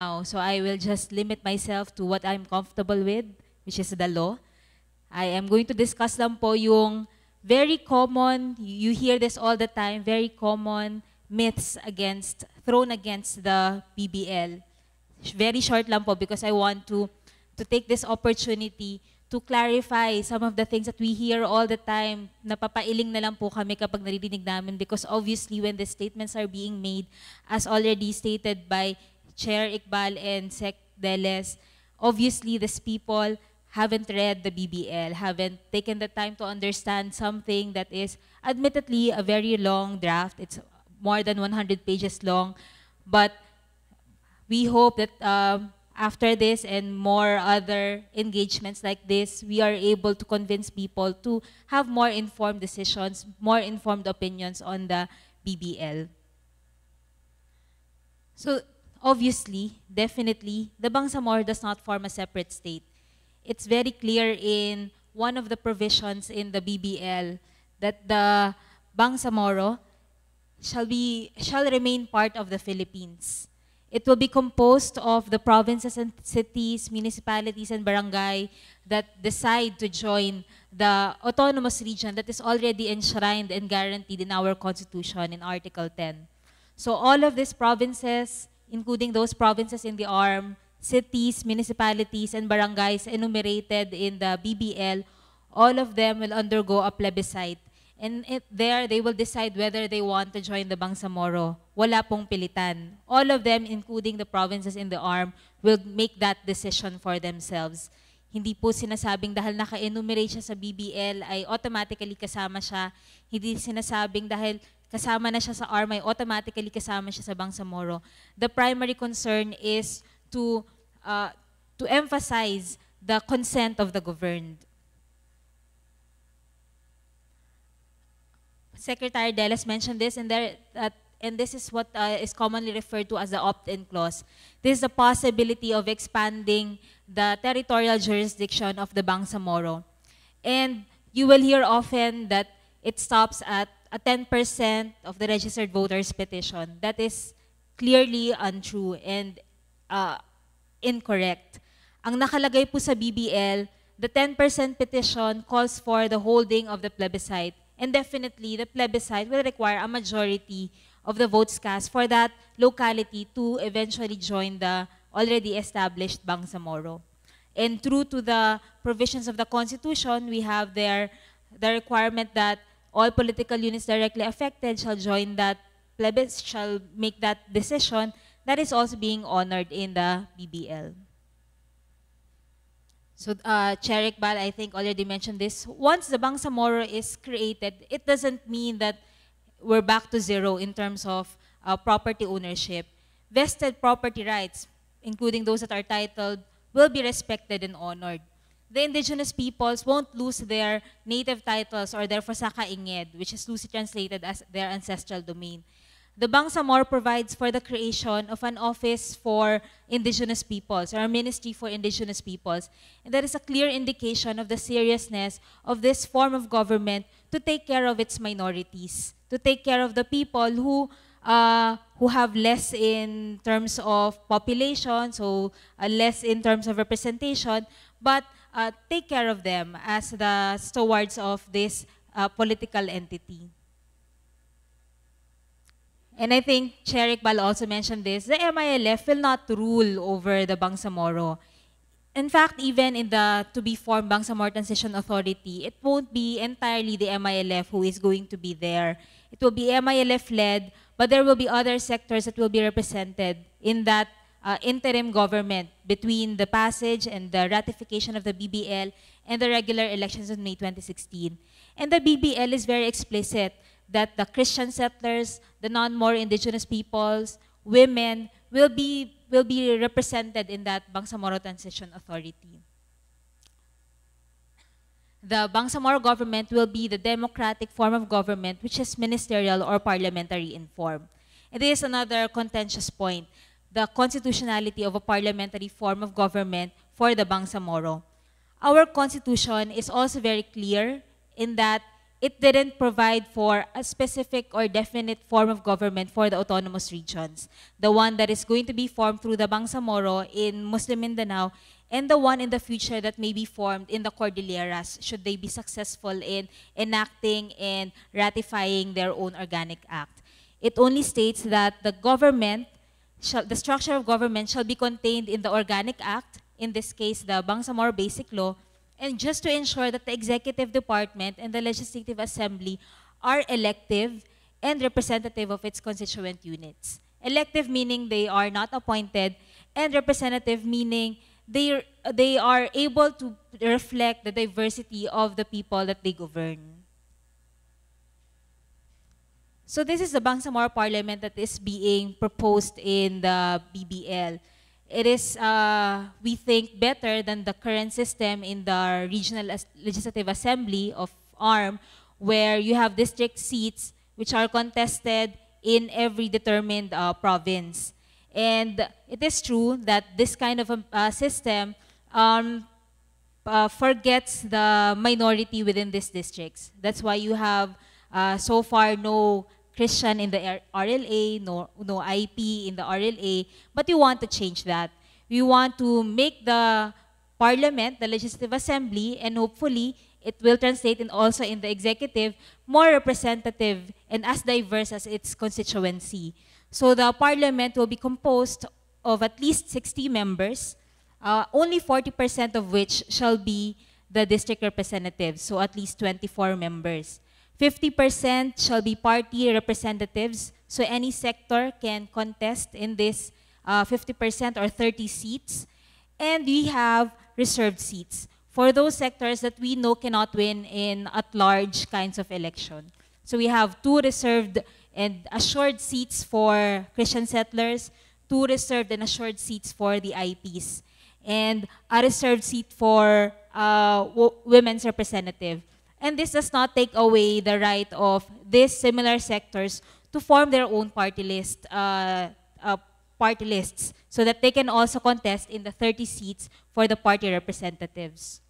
now. So I will just limit myself to what I'm comfortable with, which is the law. I am going to discuss lang po yung very common, you hear this all the time, very common myths against, thrown against the PBL. Very short lang po because I want to, to take this opportunity to clarify some of the things that we hear all the time. Napapailing na lang po kami kapag naririnig namin because obviously when the statements are being made, as already stated by Chair Iqbal and Sec Deles, obviously these people haven't read the BBL, haven't taken the time to understand something that is admittedly a very long draft. It's more than 100 pages long, but we hope that um, after this and more other engagements like this, we are able to convince people to have more informed decisions, more informed opinions on the BBL. So obviously, definitely, the Bangsamoro does not form a separate state. It's very clear in one of the provisions in the BBL that the Bangsamoro shall, be, shall remain part of the Philippines. It will be composed of the provinces and cities, municipalities, and barangay that decide to join the autonomous region that is already enshrined and guaranteed in our Constitution in Article 10. So all of these provinces, including those provinces in the arm, cities, municipalities, and barangays enumerated in the BBL, all of them will undergo a plebiscite. And it, there, they will decide whether they want to join the Bangsamoro. Wala pong pilitan. All of them, including the provinces in the arm, will make that decision for themselves. Hindi po sinasabing dahil naka-enumerate siya sa BBL ay automatically kasama siya. Hindi sinasabing dahil kasama na siya sa army, automatically kasama siya sa Bangsamoro. The primary concern is to, uh, to emphasize the consent of the governed. Secretary Deles mentioned this, and, there, uh, and this is what uh, is commonly referred to as the opt-in clause. This is the possibility of expanding the territorial jurisdiction of the Bangsamoro. And you will hear often that it stops at a 10% of the registered voters petition. That is clearly untrue and uh, incorrect. Ang nakalagay po sa BBL, the 10% petition calls for the holding of the plebiscite. And definitely, the plebiscite will require a majority of the votes cast for that locality to eventually join the already established Bangsamoro. And true to the provisions of the Constitution, we have there the requirement that all political units directly affected shall join that plebis shall make that decision that is also being honored in the BBL. So uh, Cherik Bal, I think, already mentioned this. Once the Bangsamoro is created, it doesn't mean that we're back to zero in terms of uh, property ownership. Vested property rights, including those that are titled, will be respected and honored. the indigenous peoples won't lose their native titles or their Fosaka-Inged, which is loosely translated as their ancestral domain. The Bangsamoro provides for the creation of an office for indigenous peoples or a ministry for indigenous peoples. And that is a clear indication of the seriousness of this form of government to take care of its minorities, to take care of the people who uh, who have less in terms of population, so uh, less in terms of representation, but uh, take care of them as the stewards of this uh, political entity. And I think Cherik Iqbal also mentioned this, the MILF will not rule over the Bangsamoro. In fact, even in the to-be-formed Bangsamoro Transition Authority, it won't be entirely the MILF who is going to be there. It will be MILF-led, but there will be other sectors that will be represented in that uh, interim government between the passage and the ratification of the BBL and the regular elections in May 2016. And the BBL is very explicit that the Christian settlers, the non-more indigenous peoples, women will be, will be represented in that Bangsamoro Transition Authority. The Bangsamoro government will be the democratic form of government which is ministerial or parliamentary in form. It is another contentious point the constitutionality of a parliamentary form of government for the Bangsamoro. Our constitution is also very clear in that it didn't provide for a specific or definite form of government for the autonomous regions. The one that is going to be formed through the Bangsamoro in Muslim Mindanao and the one in the future that may be formed in the Cordilleras should they be successful in enacting and ratifying their own organic act. It only states that the government shall, the structure of government shall be contained in the Organic Act, in this case, the Bangsamoro Basic Law, and just to ensure that the Executive Department and the Legislative Assembly are elective and representative of its constituent units. Elective meaning they are not appointed, and representative meaning they, they are able to reflect the diversity of the people that they govern. So this is the Bangsamoro Parliament that is being proposed in the BBL. It is, uh, we think, better than the current system in the Regional As Legislative Assembly of ARM, where you have district seats which are contested in every determined uh, province. And it is true that this kind of a, uh, system um, uh, forgets the minority within these districts. That's why you have uh, so far no Christian in the RLA, no, no IP in the RLA, but we want to change that. We want to make the Parliament, the Legislative Assembly, and hopefully it will translate in also in the executive, more representative and as diverse as its constituency. So the Parliament will be composed of at least 60 members, uh, only 40% of which shall be the district representatives, so at least 24 members. 50% shall be party representatives, so any sector can contest in this 50% uh, or 30 seats. And we have reserved seats for those sectors that we know cannot win in at-large kinds of election. So we have two reserved and assured seats for Christian settlers, two reserved and assured seats for the IPs, and a reserved seat for uh, women's representative and this does not take away the right of these similar sectors to form their own party list, uh, uh, party lists, so that they can also contest in the 30 seats for the party representatives.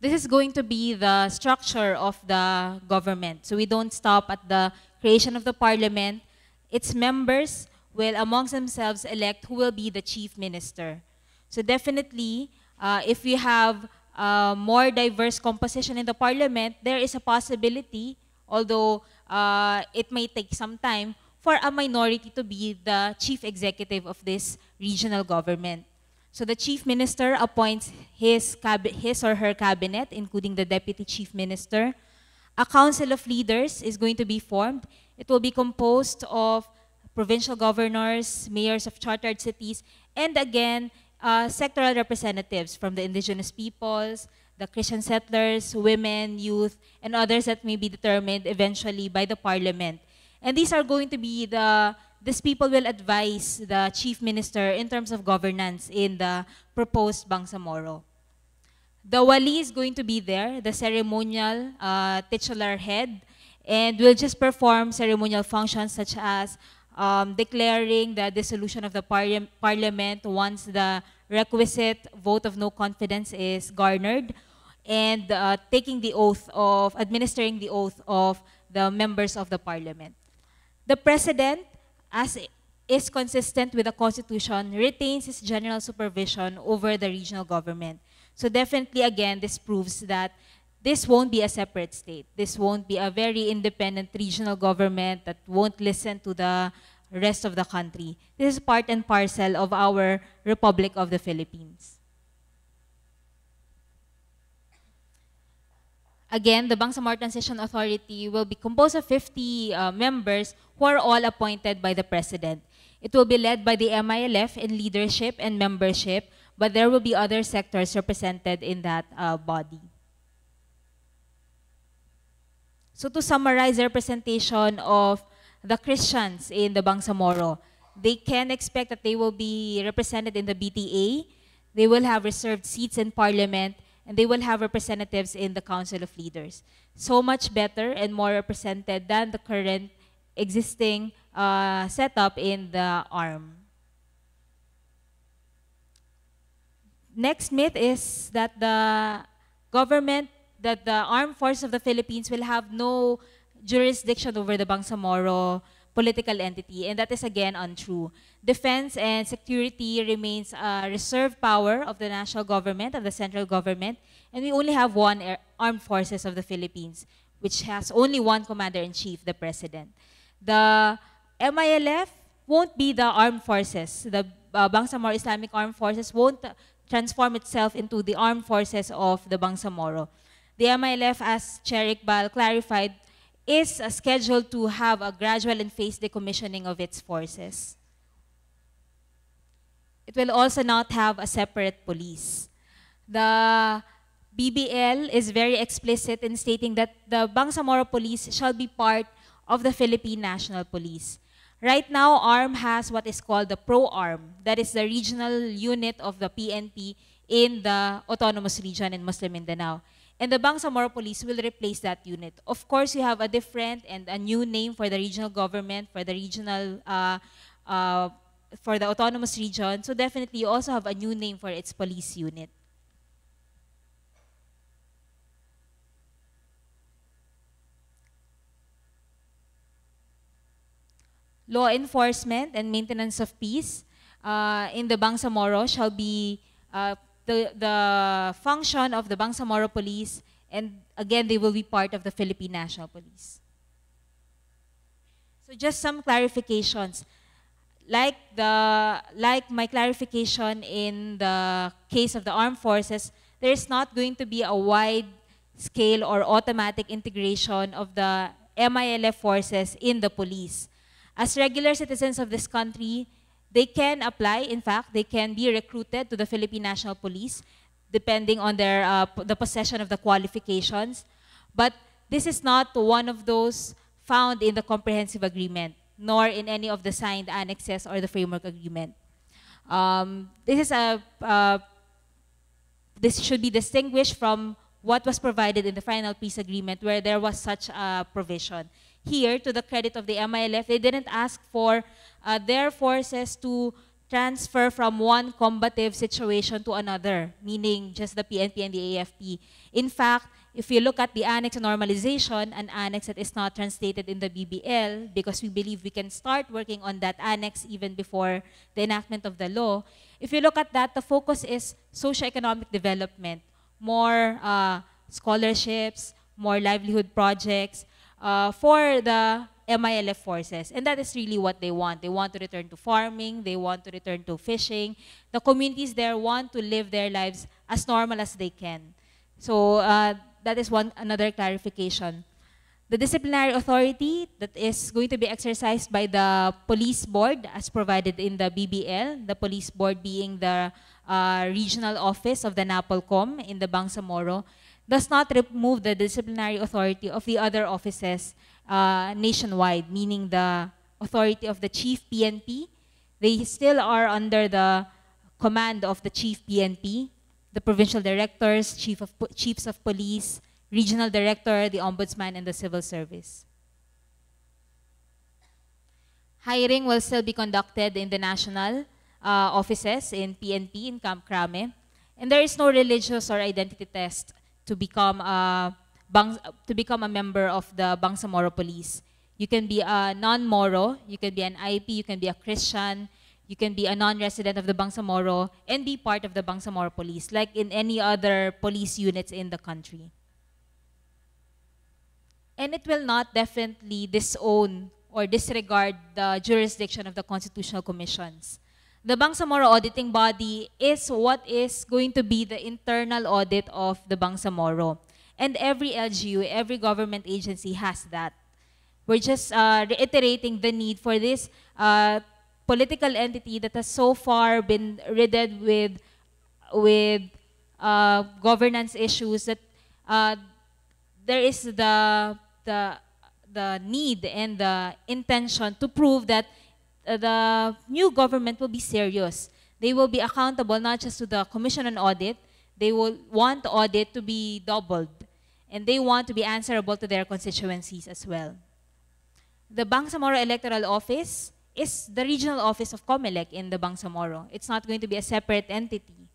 This is going to be the structure of the government. So we don't stop at the creation of the parliament. Its members will amongst themselves elect who will be the chief minister. So definitely, uh, if we have a uh, more diverse composition in the parliament, there is a possibility, although uh, it may take some time, for a minority to be the chief executive of this regional government. So the chief minister appoints his, his or her cabinet, including the deputy chief minister. A council of leaders is going to be formed. It will be composed of provincial governors, mayors of chartered cities, and again, uh, sectoral representatives from the indigenous peoples, the Christian settlers, women, youth, and others that may be determined eventually by the parliament. And these are going to be the, these people will advise the chief minister in terms of governance in the proposed Bangsamoro. The wali is going to be there, the ceremonial uh, titular head, and will just perform ceremonial functions such as um, declaring the dissolution of the parli parliament once the requisite vote of no confidence is garnered, and uh, taking the oath of, administering the oath of the members of the parliament. The president, as is consistent with the Constitution, retains his general supervision over the regional government. So definitely, again, this proves that this won't be a separate state. This won't be a very independent regional government that won't listen to the rest of the country. This is part and parcel of our Republic of the Philippines. Again, the Bangsamoro Transition Authority will be composed of 50 uh, members who are all appointed by the President. It will be led by the MILF in leadership and membership, but there will be other sectors represented in that uh, body. So to summarize the representation of the Christians in the Bangsamoro. They can expect that they will be represented in the BTA, they will have reserved seats in parliament, and they will have representatives in the Council of Leaders. So much better and more represented than the current existing uh, setup in the ARM. Next myth is that the government, that the armed force of the Philippines will have no jurisdiction over the Bangsamoro political entity, and that is again untrue. Defense and security remains a reserve power of the national government, of the central government, and we only have one air, armed forces of the Philippines, which has only one commander-in-chief, the president. The MILF won't be the armed forces. The uh, Bangsamoro Islamic Armed Forces won't uh, transform itself into the armed forces of the Bangsamoro. The MILF, as Chair clarified, is scheduled to have a gradual and phased decommissioning of its forces. It will also not have a separate police. The BBL is very explicit in stating that the Bangsamoro Police shall be part of the Philippine National Police. Right now, ARM has what is called the PRO-ARM, that is the regional unit of the PNP in the Autonomous Region in Muslim Mindanao. and the Bangsamoro Police will replace that unit. Of course, you have a different and a new name for the regional government, for the regional, uh, uh, for the autonomous region. So definitely, you also have a new name for its police unit. Law enforcement and maintenance of peace uh, in the Bangsamoro shall be uh, the, the function of the Bangsamoro Police, and again, they will be part of the Philippine National Police. So just some clarifications. Like, the, like my clarification in the case of the armed forces, there is not going to be a wide scale or automatic integration of the MILF forces in the police. As regular citizens of this country, they can apply, in fact, they can be recruited to the Philippine National Police depending on their, uh, the possession of the qualifications. But this is not one of those found in the comprehensive agreement, nor in any of the signed annexes or the framework agreement. Um, this is a, uh, this should be distinguished from what was provided in the final peace agreement where there was such a provision. Here, to the credit of the MILF, they didn't ask for uh, their forces to transfer from one combative situation to another, meaning just the PNP and the AFP. In fact, if you look at the annex normalization, an annex that is not translated in the BBL, because we believe we can start working on that annex even before the enactment of the law, if you look at that, the focus is socioeconomic development, more uh, scholarships, more livelihood projects, uh, for the MILF forces. And that is really what they want. They want to return to farming. They want to return to fishing. The communities there want to live their lives as normal as they can. So uh, that is one another clarification. The disciplinary authority that is going to be exercised by the police board as provided in the BBL, the police board being the uh, regional office of the NAPOLCOM in the Bangsamoro, does not remove the disciplinary authority of the other offices uh, nationwide, meaning the authority of the chief PNP. They still are under the command of the chief PNP, the provincial directors, chief of, chiefs of police, regional director, the ombudsman, and the civil service. Hiring will still be conducted in the national uh, offices in PNP in Camp Crame. And there is no religious or identity test to become a Bang, to become a member of the Bangsamoro Police. You can be a non-Moro, you can be an IP, you can be a Christian, you can be a non-resident of the Bangsamoro, and be part of the Bangsamoro Police, like in any other police units in the country. And it will not definitely disown or disregard the jurisdiction of the constitutional commissions. The Bangsamoro auditing body is what is going to be the internal audit of the Bangsamoro. And every LGU, every government agency has that. We're just uh, reiterating the need for this uh, political entity that has so far been riddled with, with uh, governance issues that uh, there is the, the, the need and the intention to prove that Uh, the new government will be serious. They will be accountable not just to the Commission on Audit, they will want audit to be doubled, and they want to be answerable to their constituencies as well. The Bangsamoro Electoral Office is the regional office of COMELEC in the Bangsamoro. It's not going to be a separate entity.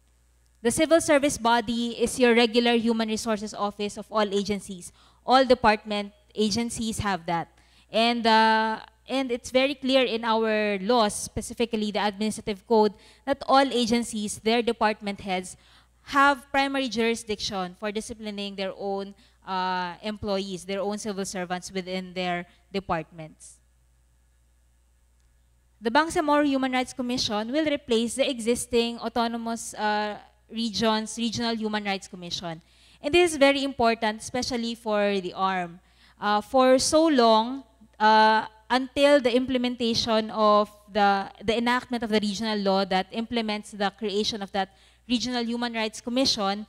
The civil service body is your regular human resources office of all agencies. All department agencies have that. And the uh, and it's very clear in our laws, specifically the administrative code, that all agencies, their department heads, have primary jurisdiction for disciplining their own uh, employees, their own civil servants within their departments. The Bangsamoro Human Rights Commission will replace the existing autonomous uh, regions, Regional Human Rights Commission. And this is very important, especially for the ARM. Uh, for so long, uh, until the implementation of the, the enactment of the regional law that implements the creation of that Regional Human Rights Commission,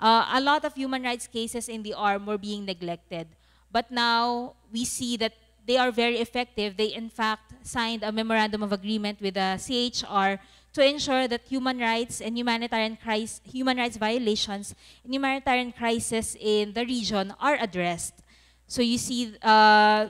uh, a lot of human rights cases in the arm were being neglected. But now we see that they are very effective. They, in fact, signed a memorandum of agreement with the CHR to ensure that human rights and humanitarian, crisis, human rights violations and humanitarian crises in the region are addressed. So you see uh,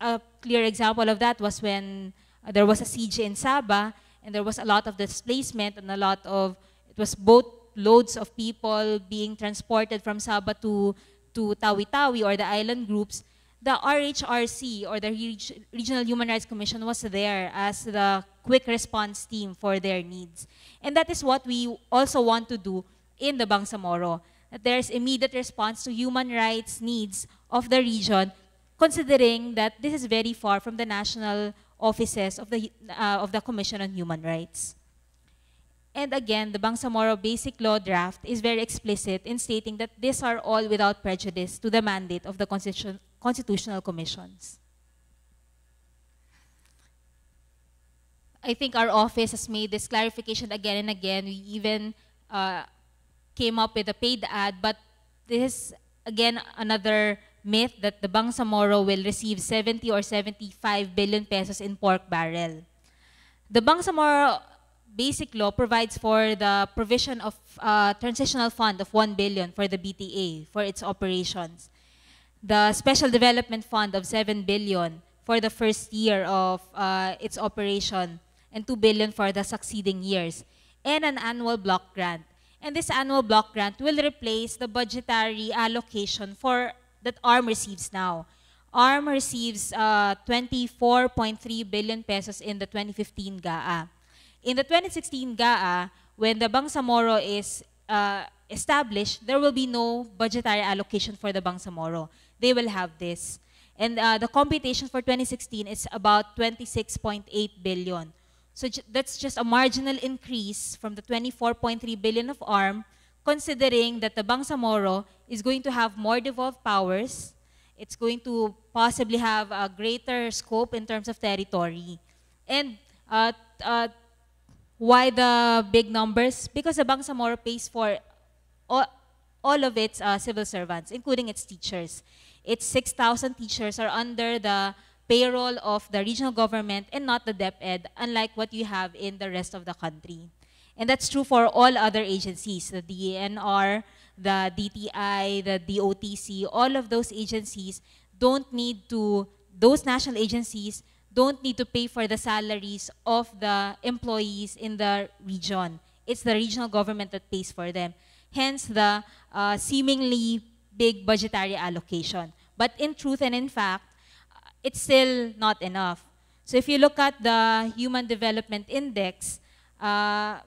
a clear example of that was when uh, there was a siege in Saba and there was a lot of displacement and a lot of, it was both loads of people being transported from Saba to, to Tawi-Tawi or the island groups. The RHRC or the Reg Regional Human Rights Commission was there as the quick response team for their needs. And that is what we also want to do in the Bangsamoro. That there's immediate response to human rights needs of the region considering that this is very far from the national offices of the, uh, of the Commission on Human Rights. And again, the Bangsamoro Basic Law draft is very explicit in stating that these are all without prejudice to the mandate of the constitutional commissions. I think our office has made this clarification again and again. We even uh, came up with a paid ad, but this is, again, another myth that the Bangsamoro will receive 70 or 75 billion pesos in pork barrel. The Bangsamoro Basic Law provides for the provision of a uh, transitional fund of 1 billion for the BTA for its operations. The Special Development Fund of 7 billion for the first year of uh, its operation and 2 billion for the succeeding years and an annual block grant. And this annual block grant will replace the budgetary allocation for that ARM receives now. ARM receives uh, 24.3 billion pesos in the 2015 GAA. In the 2016 GAA, when the Bangsamoro is uh, established, there will be no budgetary allocation for the Bangsamoro. They will have this. And uh, the computation for 2016 is about 26.8 billion. So that's just a marginal increase from the 24.3 billion of ARM considering that the Bangsamoro is going to have more devolved powers, it's going to possibly have a greater scope in terms of territory. And uh, uh, why the big numbers? Because the Bangsamoro pays for all, all of its uh, civil servants, including its teachers. Its 6,000 teachers are under the payroll of the regional government and not the DepEd, unlike what you have in the rest of the country. And that's true for all other agencies, the DNR, the DTI, the DOTC, all of those agencies don't need to, those national agencies don't need to pay for the salaries of the employees in the region. It's the regional government that pays for them. Hence the uh, seemingly big budgetary allocation. But in truth and in fact, uh, it's still not enough. So if you look at the Human Development Index, uh,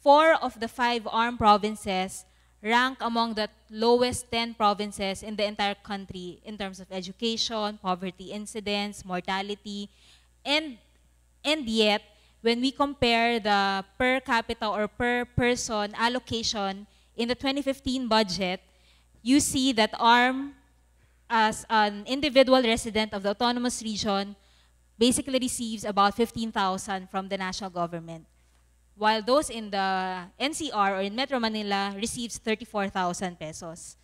four of the five armed provinces rank among the lowest 10 provinces in the entire country in terms of education, poverty incidence, mortality, and, and yet, when we compare the per capita or per person allocation in the 2015 budget, you see that ARM, as an individual resident of the autonomous region, basically receives about 15,000 from the national government while those in the NCR or in Metro Manila receives 34,000 pesos.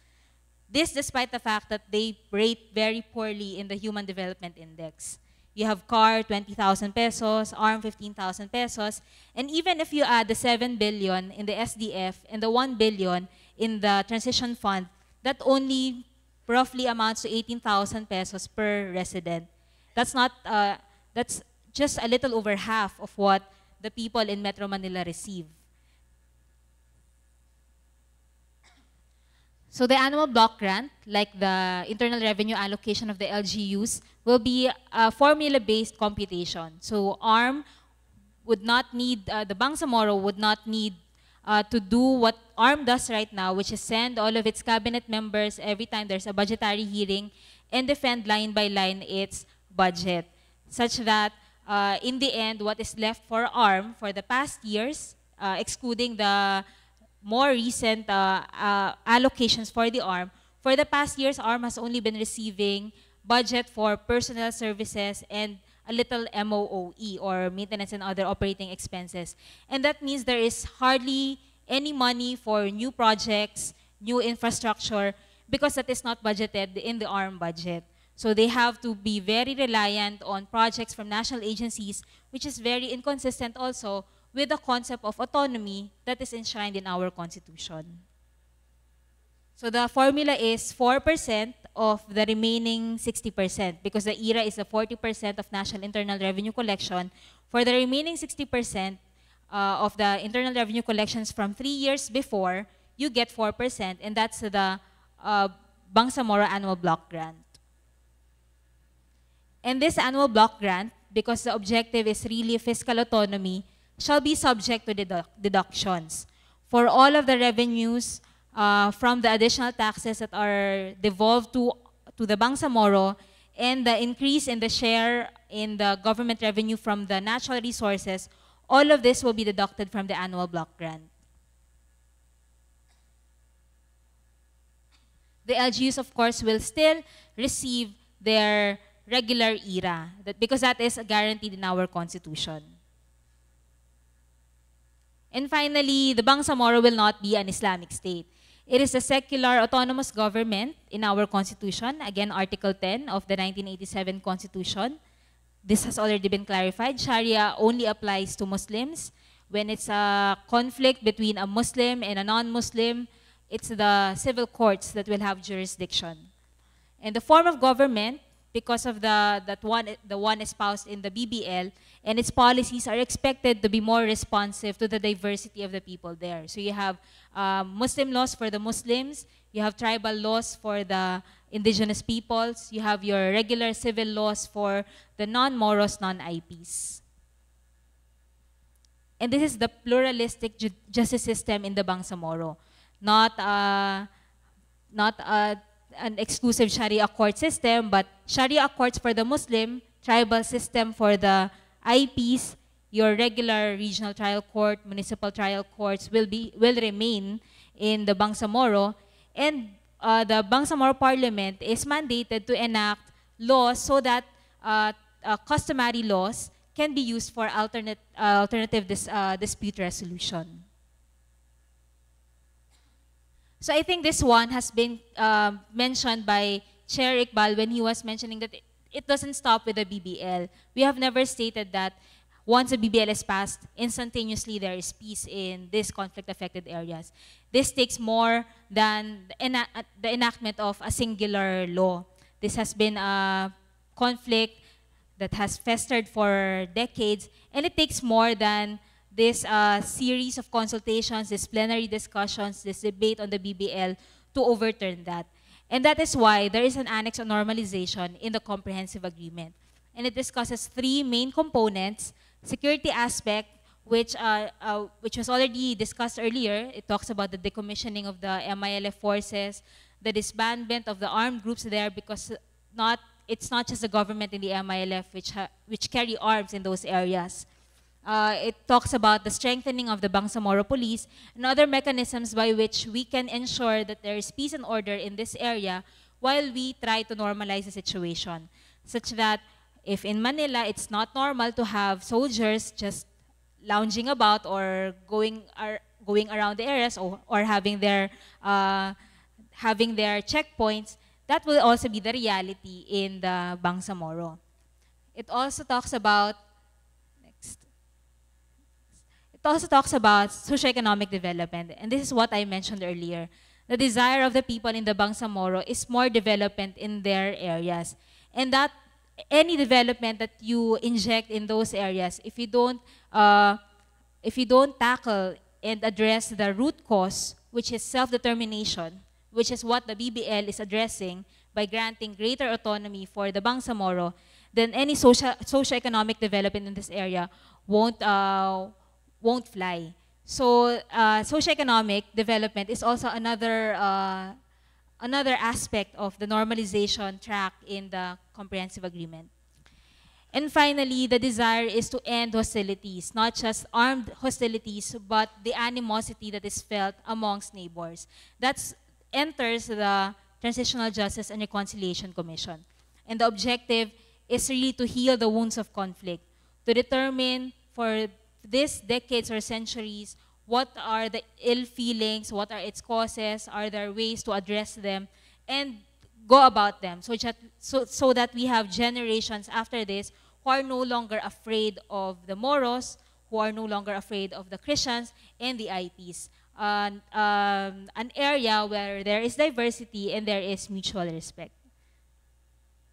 This despite the fact that they rate very poorly in the Human Development Index. You have CAR 20,000 pesos, ARM 15,000 pesos, and even if you add the 7 billion in the SDF and the 1 billion in the transition fund, that only roughly amounts to 18,000 pesos per resident. That's not, uh, that's just a little over half of what the people in Metro Manila receive. So the animal block grant, like the internal revenue allocation of the LGUs, will be a formula-based computation. So ARM would not need, uh, the Bangsamoro would not need uh, to do what ARM does right now, which is send all of its cabinet members every time there's a budgetary hearing and defend line by line its budget, such that uh, in the end, what is left for ARM for the past years, uh, excluding the more recent uh, uh allocations for the ARM, for the past years, ARM has only been receiving budget for personal services and a little MOOE or maintenance and other operating expenses. And that means there is hardly any money for new projects, new infrastructure, because that is not budgeted in the ARM budget. So they have to be very reliant on projects from national agencies, which is very inconsistent also with the concept of autonomy that is enshrined in our Constitution. So the formula is 4% of the remaining 60% because the ERA is the 40% of national internal revenue collection. For the remaining 60% uh, of the internal revenue collections from three years before, you get 4% and that's the uh, Bangsamoro annual block grant and this annual block grant, because the objective is really fiscal autonomy, shall be subject to dedu deductions for all of the revenues uh, from the additional taxes that are devolved to, to the Bangsamoro and the increase in the share in the government revenue from the natural resources, all of this will be deducted from the annual block grant. The LGUs, of course, will still receive their regular era that because that is guaranteed in our constitution. And finally, the Bangsamoro will not be an Islamic state. It is a secular autonomous government in our constitution, again Article 10 of the 1987 Constitution. This has already been clarified. Sharia only applies to Muslims when it's a conflict between a Muslim and a non-Muslim, it's the civil courts that will have jurisdiction. And the form of government because of the, that one, the one espoused in the BBL, and its policies are expected to be more responsive to the diversity of the people there. So you have um, Muslim laws for the Muslims, you have tribal laws for the indigenous peoples, you have your regular civil laws for the non-Moros, non-IPs. And this is the pluralistic ju justice system in the Bangsamoro, not, uh, not a uh, an exclusive Sharia court system, but Sharia courts for the Muslim, tribal system for the IPs, your regular regional trial court, municipal trial courts will, be, will remain in the Bangsamoro. And uh, the Bangsamoro Parliament is mandated to enact laws so that uh, uh, customary laws can be used for alternate, uh, alternative dis, uh, dispute resolution. So I think this one has been uh, mentioned by Chair Iqbal when he was mentioning that it, doesn't stop with the BBL. We have never stated that once the BBL is passed, instantaneously there is peace in these conflict-affected areas. This takes more than the, enactment of a singular law. This has been a conflict that has festered for decades, and it takes more than this uh, series of consultations, this plenary discussions, this debate on the BBL to overturn that. And that is why there is an annex on normalization in the comprehensive agreement. And it discusses three main components, security aspect, which, uh, uh, which was already discussed earlier. It talks about the decommissioning of the MILF forces, the disbandment of the armed groups there because not, it's not just the government in the MILF which, which carry arms in those areas. Uh, it talks about the strengthening of the Bangsamoro police and other mechanisms by which we can ensure that there is peace and order in this area while we try to normalize the situation, such that if in Manila it's not normal to have soldiers just lounging about or going, ar going around the areas or, or having, their, uh, having their checkpoints, that will also be the reality in the Bangsamoro. It also talks about also talks about socioeconomic development, and this is what I mentioned earlier. The desire of the people in the Bangsamoro is more development in their areas. And that any development that you inject in those areas, if you don't, uh, if you don't tackle and address the root cause, which is self-determination, which is what the BBL is addressing by granting greater autonomy for the Bangsamoro, then any social, socioeconomic development in this area won't, uh, won't fly. So uh, socioeconomic development is also another, uh, another aspect of the normalization track in the comprehensive agreement. And finally, the desire is to end hostilities, not just armed hostilities, but the animosity that is felt amongst neighbors. That enters the Transitional Justice and Reconciliation Commission. And the objective is really to heal the wounds of conflict, to determine for these decades or centuries, what are the ill feelings, what are its causes, are there ways to address them, and go about them so that, so, so that we have generations after this who are no longer afraid of the Moros, who are no longer afraid of the Christians and the IPs. um, an area where there is diversity and there is mutual respect.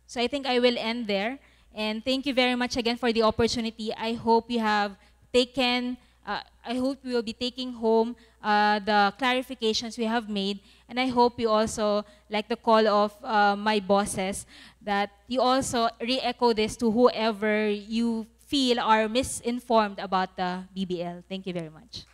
So I think I will end there. And thank you very much again for the opportunity. I hope you have they can, uh, I hope we will be taking home uh, the clarifications we have made. And I hope you also, like the call of uh, my bosses, that you also re-echo this to whoever you feel are misinformed about the BBL. Thank you very much.